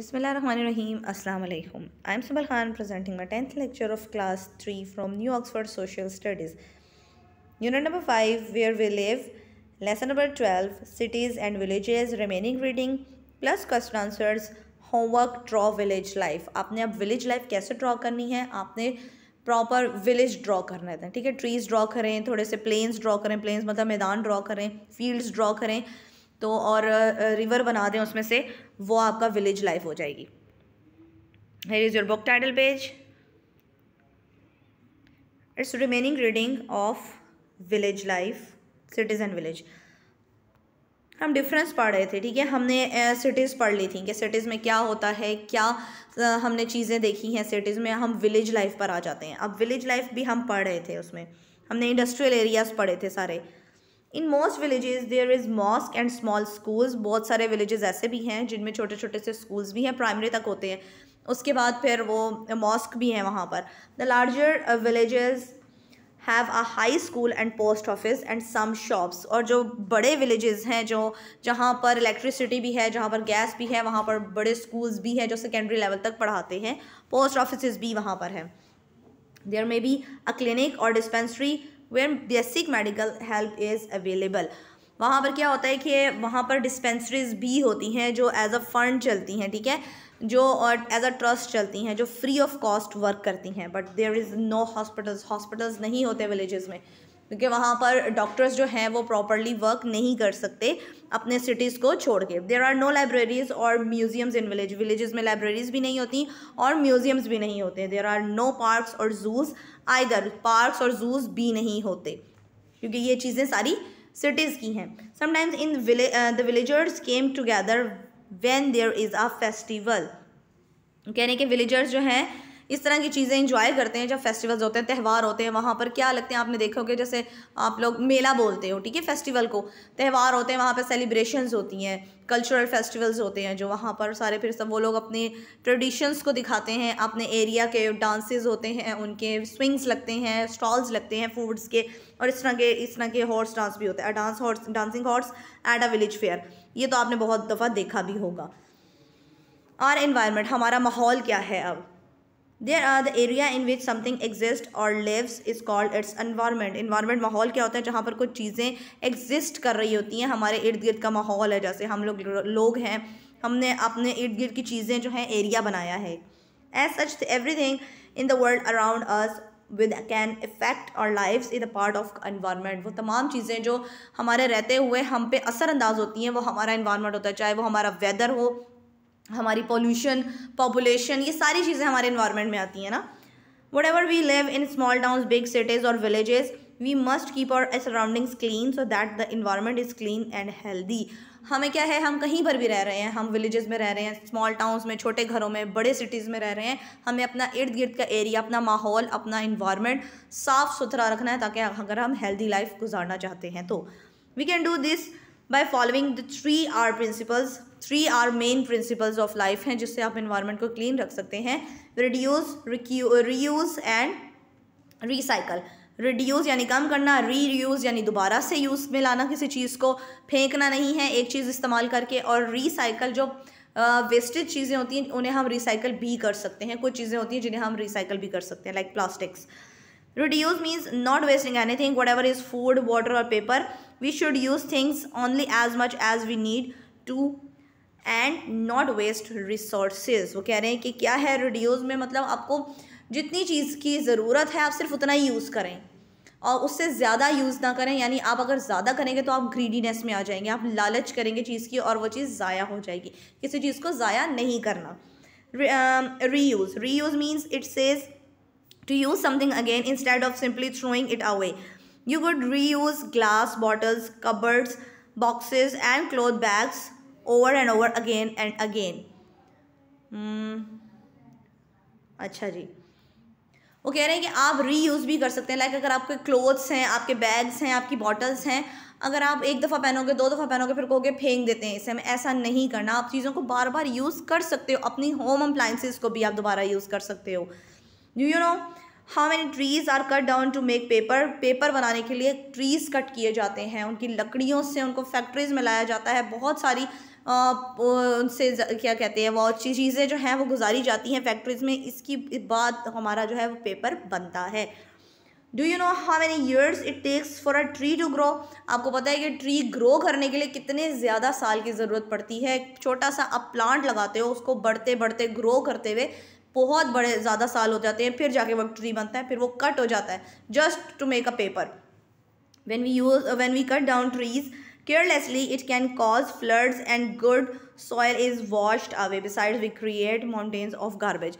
अस्सलाम वालेकुम I am Subal Khan presenting my tenth lecture of class three from new Oxford social studies unit number five where we live lesson number twelve cities and villages remaining reading plus question answers homework draw village life आपने अब village life कैसे draw करनी है आपने proper village draw करना है ठीक है ट्रीज ड्रा करें थोड़े से प्लेन्स ड्रा करें प्लेन्स मतलब मैदान ड्रॉ करें फील्ड्स ड्रा करें तो और रिवर बना दें उसमें से वो आपका विलेज लाइफ हो जाएगी here is your book title page it's remaining reading of village life citizen village हम डिफरेंस पढ़ रहे थे ठीक है हमने सिटीज़ पढ़ ली थी कि सिटीज़ में क्या होता है क्या हमने चीज़ें देखी हैं सिटीज़ में हम विलेज लाइफ पर आ जाते हैं अब विलेज लाइफ भी हम पढ़ रहे थे उसमें हमने इंडस्ट्रियल एरियाज़ पढ़े थे सारे in most villages there is mosque and small schools बहुत सारे विलेजेस ऐसे भी हैं जिनमें छोटे छोटे से स्कूल्स भी हैं प्राइमरी तक होते हैं उसके बाद फिर वो मॉस्क भी हैं वहाँ पर the larger villages have a high school and post office and some shops और जो बड़े विलेजेस हैं जो जहाँ पर इलेक्ट्रिसिटी भी है जहाँ पर गैस भी है वहाँ पर बड़े स्कूल्स भी हैं जो सेकेंडरी लेवल तक पढ़ाते हैं पोस्ट ऑफिस भी वहाँ पर हैं there may be a clinic और dispensary where basic medical help is available वहाँ पर क्या होता है कि वहाँ पर डिस्पेंसरीज भी होती हैं जो एज अ फंड चलती हैं ठीक है थीके? जो और एज अ ट्रस्ट चलती हैं जो फ्री ऑफ कॉस्ट वर्क करती हैं but there is no hospitals hospitals नहीं होते विलेजेस में क्योंकि वहाँ पर डॉक्टर्स जो हैं वो प्रॉपरली वर्क नहीं कर सकते अपने सिटीज़ को छोड़ के देर आर नो लाइब्रेरीज़ और म्यूजियम्स इन विलेज विलेजेस में लाइब्रेरीज़ भी नहीं होती और म्यूजियम्स भी नहीं होते देर आर नो पार्कस और जूज़ आइदर पार्कस और जूज़ भी नहीं होते क्योंकि ये चीज़ें सारी सिटीज़ की हैं sometimes in the villagers came together when there is a festival कहने के विलेजर्स जो हैं इस तरह की चीज़ें इंजॉय करते हैं जब फेस्टिवल्स होते हैं त्यौहार होते हैं वहाँ पर क्या लगते हैं आपने देखोगे जैसे आप लोग मेला बोलते हो ठीक है फेस्टिवल को त्यौहार होते हैं वहाँ पर सेलिब्रेशन होती हैं कल्चरल फेस्टिवल्स होते हैं जो वहाँ पर सारे फिर सब वो लोग अपने ट्रेडिशंस को दिखाते हैं अपने एरिया के डांसेस होते हैं उनके स्विंग्स लगते हैं स्टॉल्स लगते हैं फूड्स के और इस तरह के इस तरह के हॉर्स डांस भी होते हैं dance horse dancing horse at a village fair ये तो आपने बहुत दफ़ा देखा भी होगा आर इन्वायरमेंट हमारा माहौल क्या है अब there are the area in which something exist और lives is called its environment environment माहौल क्या होता है जहाँ पर कुछ चीज़ें एग्जिस्ट कर रही होती हैं हमारे इर्द गिर्द का माहौल है जैसे हम लोग लोग हैं हमने अपने इर्द गिर्द की चीज़ें जो हैं एरिया बनाया है as such everything in the world around us with can effect और life is a part of environment वो तमाम चीज़ें जो हमारे रहते हुए हम पे असरअंदाज होती हैं वो हमारा इन्वायरमेंट होता है चाहे वो हमारा वेदर हो हमारी पॉल्यूशन पॉपुलेशन ये सारी चीज़ें हमारे इन्वायरमेंट में आती हैं ना whatever we live in small towns big cities और villages we must keep our surroundings clean so that the environment is clean and healthy हमें क्या है हम कहीं पर भी रह रहे हैं हम विलेजेस में रह रहे हैं स्मॉल टाउन्स में छोटे घरों में बड़े सिटीज़ में रह रहे हैं हमें अपना इर्द गिर्द का एरिया अपना माहौल अपना इन्वायरमेंट साफ़ सुथरा रखना है ताकि अगर हम हेल्दी लाइफ गुजारना चाहते हैं तो we can do this by following the three R principles three R main principles of life हैं जिससे आप इन्वायरमेंट को क्लीन रख सकते हैं reduce reuse and recycle reduce यानी कम करना री रीयूज़ यानी दोबारा से यूज़ में लाना किसी चीज़ को फेंकना नहीं है एक चीज़ इस्तेमाल करके और रिसाइकल जो वेस्टेज चीज़ें होती हैं उन्हें हम रिसाइकल भी कर सकते हैं कुछ चीज़ें होती हैं जिन्हें हम रिसाइकल भी कर सकते हैं like plastics means not wasting anything whatever is food water और paper we should use things only as much as we need to and not waste resources वो कह रहे हैं कि क्या है रिड्यूस में मतलब आपको जितनी चीज़ की ज़रूरत है आप सिर्फ उतना ही यूज़ करें और उससे ज़्यादा यूज़ ना करें यानी आप अगर ज़्यादा करेंगे तो आप ग्रीडीनेस में आ जाएंगे आप लालच करेंगे चीज़ की और वो चीज़ ज़ाया हो जाएगी किसी चीज़ को ज़ाया नहीं करना reuse reuse means it says to use something again instead of simply throwing it away you would reuse glass bottles cupboards boxes and cloth bags over and over again and again अच्छा जी वो कह रहे हैं कि आप reuse भी कर सकते हैं लाइक अगर आपके क्लोथ्स हैं आपके बैग्स हैं आपकी बॉटल्स हैं अगर आप एक दफ़ा पहनोगे दो दफ़ा पहनोगे फिर कहोगे फेंक देते हैं इसे हमें ऐसा नहीं करना आप चीज़ों को बार बार यूज़ कर सकते हो अपनी होम अप्लाइंसिस को भी आप दोबारा यूज़ कर सकते हो do you know how many trees are cut down to make paper paper बनाने के लिए ट्रीज़ कट किए जाते हैं उनकी लकड़ियों से उनको फैक्ट्रीज़ में लाया जाता है बहुत सारी उनसे क्या कहते हैं वो चीज़ें जो हैं वो गुजारी जाती हैं फैक्ट्रीज़ में इसकी बाद हमारा जो है वो पेपर बनता है do you know how many years it takes for a tree to grow आपको पता है कि ट्री ग्रो करने के लिए कितने ज़्यादा साल की ज़रूरत पड़ती है छोटा सा आप प्लांट लगाते हो उसको बढ़ते बढ़ते ग्रो करते हुए बहुत बड़े ज़्यादा साल हो जाते हैं फिर जाके वो ट्री बनता है फिर वो कट हो जाता है just to make a paper when we use when we cut down trees Carelessly, it can cause floods and good soil is washed away. Besides, we create mountains of garbage.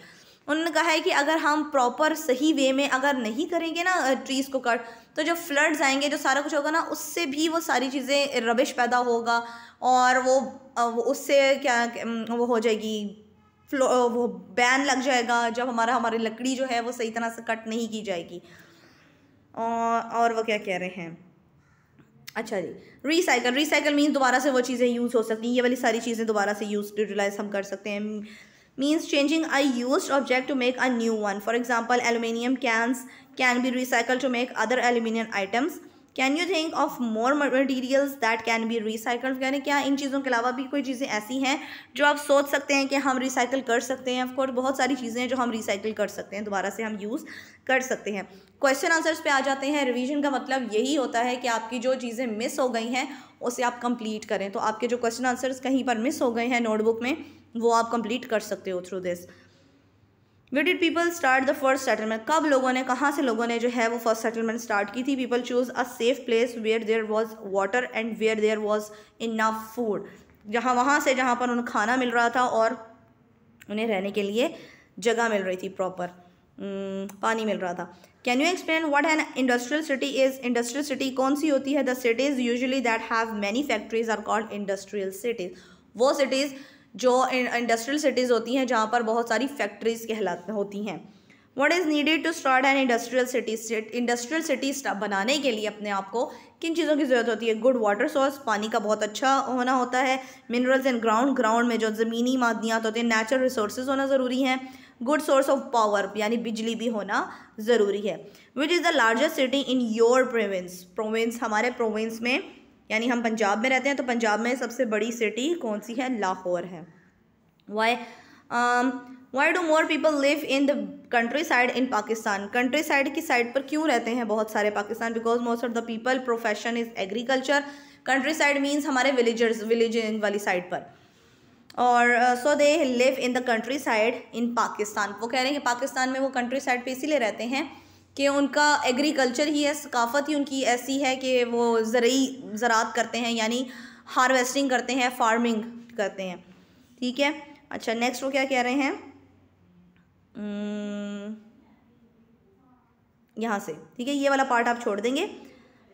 उन्होंने कहा है कि अगर हम proper सही वे में अगर नहीं करेंगे ना ट्रीज़ को कट तो जो फ्लड्स आएंगे जो सारा कुछ होगा ना उससे भी वो सारी चीज़ें रबिश पैदा होगा और वो, वो उससे क्या वो हो जाएगी फ्लो वो बैन लग जाएगा जब हमारा हमारी लकड़ी जो है वो सही तरह से कट नहीं की जाएगी और और वो क्या कह रहे हैं अच्छा जी रिसाइकल रिसाइकल मीन दोबारा से वो चीज़ें यूज़ हो सकती हैं ये वाली सारी चीज़ें दोबारा से यूज यूटिलाइज हम कर सकते हैं means changing I use object to make a new one for example aluminium cans can be recycle to make other aluminium items can you think of more materials that can be recycled यानी क्या इन चीज़ों के अलावा भी कोई चीज़ें ऐसी हैं जो आप सोच सकते हैं कि हम रिसाइकल कर सकते हैं ऑफकोर्स बहुत सारी चीज़ें हैं जो हम रिसाइकल कर सकते हैं दोबारा से हम यूज़ कर सकते हैं क्वेश्चन आंसर्स पे आ जाते हैं रिवीजन का मतलब यही होता है कि आपकी जो चीज़ें मिस हो गई हैं उसे आप कंप्लीट करें तो आपके जो क्वेश्चन आंसर्स कहीं पर मिस हो गए हैं नोटबुक में वो आप कंप्लीट कर सकते हो through this way did people start the first settlement कब लोगों ने कहाँ से लोगों ने जो है वो फर्स्ट सेटलमेंट स्टार्ट की थी people chose a safe place where there was water and where there was enough food जहाँ वहाँ से जहाँ पर उन्हें खाना मिल रहा था और उन्हें रहने के लिए जगह मिल रही थी प्रॉपर पानी मिल रहा था can you explain what an industrial city is industrial city कौन सी होती है the cities usually that have many factories are called industrial cities वो सिटीज़ जो इंडस्ट्रियल सिटीज़ होती हैं जहाँ पर बहुत सारी फैक्ट्रीज़ कहलाती होती हैं what is needed to start an industrial city industrial city बनाने के लिए अपने आप को किन चीज़ों की ज़रूरत होती है गुड वाटर सोर्स पानी का बहुत अच्छा होना होता है मिनरल्स एंड ग्राउंड ग्राउंड में जो ज़मीनी मादनियात होते हैं नेचुरल रिसोर्स होना ज़रूरी हैं गुड सोर्स ऑफ पावर यानी बिजली भी होना ज़रूरी है which is the largest city in your province province हमारे प्रोविंस में यानी हम पंजाब में रहते हैं तो पंजाब में सबसे बड़ी सिटी कौन सी है लाहौर है why why do more people live in the countryside in Pakistan countryside की साइड पर क्यों रहते हैं बहुत सारे Pakistan because most of the people profession is agriculture countryside means हमारे विलेजर्स विलेज वाली साइड पर और so they live in the countryside in Pakistan वो कह रहे हैं कि पाकिस्तान में वो कंट्री साइड पर इसीलिए रहते हैं कि उनका एग्रीकल्चर ही है सकाफ़त ही उनकी ऐसी है कि वो ज़रूरी ज़रात करते हैं यानी हार्वेस्टिंग करते हैं फार्मिंग करते हैं ठीक है अच्छा नेक्स्ट वो क्या कह रहे हैं यहाँ से ठीक है ये वाला पार्ट आप छोड़ देंगे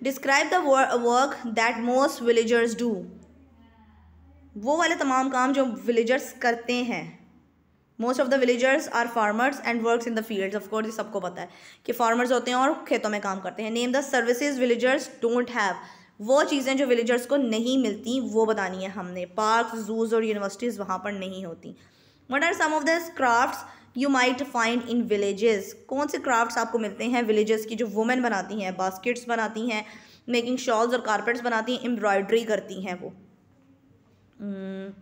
describe the work that most villagers do वो वाले तमाम काम जो विलेजर्स करते हैं most of the villagers are farmers and work in the field of course ये सबको पता है कि फार्मर्स होते हैं और खेतों में काम करते हैं name the services villagers don't have वो चीज़ें जो विलेजर्स को नहीं मिलती वो बतानी है हमने पार्क जूज और यूनिवर्सिटीज़ वहाँ पर नहीं होती what are some of this crafts you might find in villages कौन से क्राफ्ट्स आपको मिलते हैं विलेजेस की जो वुमेन बनाती हैं बास्केट्स बनाती हैं मेकिंग शॉल्स और कारपेट्स बनाती हैं एम्ब्रॉयड्री करती हैं वो hmm,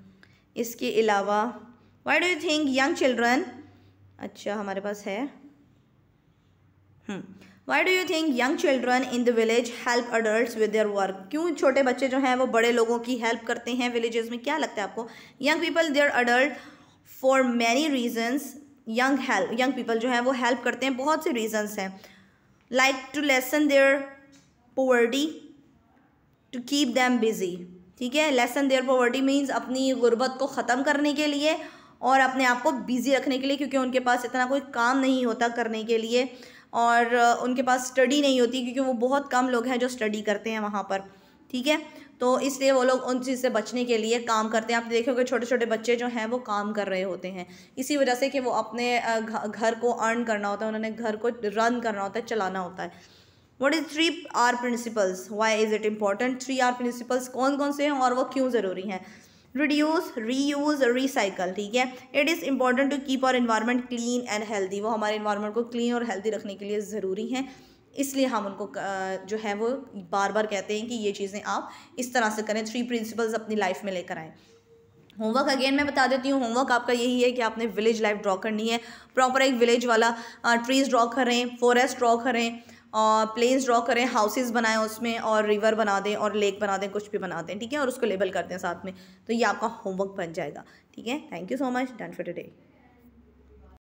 इसके अलावा why do you think young children अच्छा हमारे पास है why do you think young children in the village help adult with their work क्यों छोटे बच्चे जो हैं वो बड़े लोगों की हेल्प करते हैं विलेजेस में क्या लगता है आपको young people their adult for many reasons young help young people जो हैं वो हेल्प करते हैं बहुत से रीजन्स हैं like to lessen their poverty to keep them busy ठीक है लेसन देयर पोवर्टी मीन्स अपनी गुर्बत को ख़त्म करने के लिए और अपने आप को बिज़ी रखने के लिए क्योंकि उनके पास इतना कोई काम नहीं होता करने के लिए और उनके पास स्टडी नहीं होती क्योंकि वो बहुत कम लोग हैं जो स्टडी करते हैं वहाँ पर ठीक है तो इसलिए वो लोग उन चीज़ से बचने के लिए काम करते हैं आप देखोगे छोटे छोटे बच्चे जो हैं वो काम कर रहे होते हैं इसी वजह से कि वो अपने घर को अर्न करना होता है उन्होंने घर को रन करना होता है चलाना होता है what is three R principles why is it important three R principles कौन कौन से हैं और वो क्यों ज़रूरी हैं रिड्यूस रीयूज रिसाइकल ठीक है it is important to keep our environment clean and healthy वो हमारे इन्वायरमेंट को क्लीन और हेल्दी रखने के लिए ज़रूरी हैं इसलिए हम उनको जो है वो बार बार कहते हैं कि ये चीज़ें आप इस तरह से करें थ्री प्रिंसिपल्स अपनी लाइफ में लेकर आएँ होमवर्क अगेन मैं बता देती हूँ होमवर्क आपका यही है कि आपने विलेज लाइफ ड्रॉ करनी है प्रॉपर एक विलेज वाला ट्रीज़ ड्रॉ करें फॉरेस्ट ड्रॉ करें प्लेन्स ड्रॉ करें हाउसेस बनाएं उसमें और रिवर बना दें और लेक बना दें कुछ भी बना दें ठीक है और उसको लेबल कर दें साथ में तो ये आपका होमवर्क बन जाएगा ठीक है thank you so much done for today